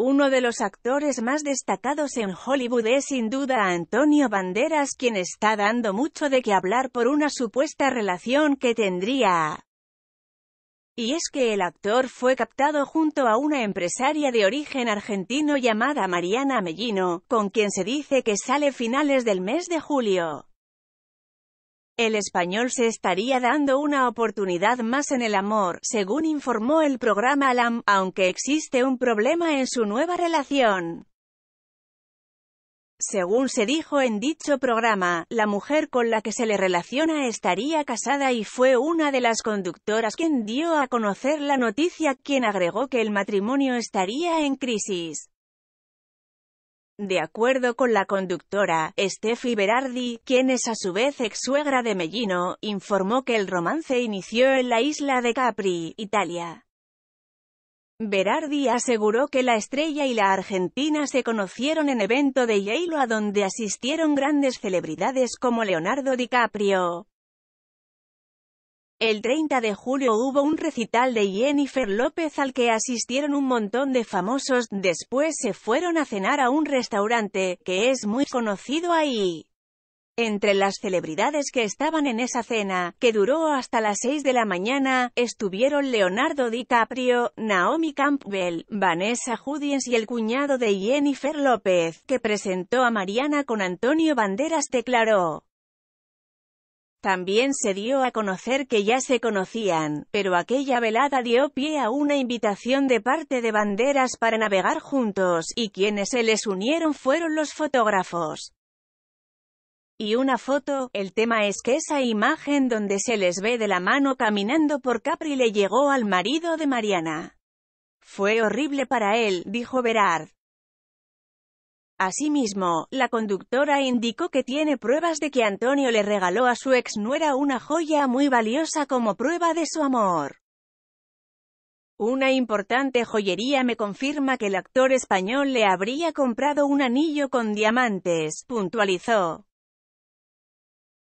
Uno de los actores más destacados en Hollywood es sin duda Antonio Banderas quien está dando mucho de qué hablar por una supuesta relación que tendría. Y es que el actor fue captado junto a una empresaria de origen argentino llamada Mariana Mellino, con quien se dice que sale finales del mes de julio. El español se estaría dando una oportunidad más en el amor, según informó el programa Alam, aunque existe un problema en su nueva relación. Según se dijo en dicho programa, la mujer con la que se le relaciona estaría casada y fue una de las conductoras quien dio a conocer la noticia, quien agregó que el matrimonio estaría en crisis. De acuerdo con la conductora, Steffi Berardi, quien es a su vez ex suegra de Mellino, informó que el romance inició en la isla de Capri, Italia. Berardi aseguró que la estrella y la argentina se conocieron en evento de Yale a donde asistieron grandes celebridades como Leonardo DiCaprio, el 30 de julio hubo un recital de Jennifer López al que asistieron un montón de famosos, después se fueron a cenar a un restaurante, que es muy conocido ahí. Entre las celebridades que estaban en esa cena, que duró hasta las 6 de la mañana, estuvieron Leonardo DiCaprio, Naomi Campbell, Vanessa Hudgens y el cuñado de Jennifer López, que presentó a Mariana con Antonio Banderas declaró. También se dio a conocer que ya se conocían, pero aquella velada dio pie a una invitación de parte de Banderas para navegar juntos, y quienes se les unieron fueron los fotógrafos. Y una foto, el tema es que esa imagen donde se les ve de la mano caminando por Capri le llegó al marido de Mariana. Fue horrible para él, dijo Berard. Asimismo, la conductora indicó que tiene pruebas de que Antonio le regaló a su ex nuera una joya muy valiosa como prueba de su amor. Una importante joyería me confirma que el actor español le habría comprado un anillo con diamantes, puntualizó.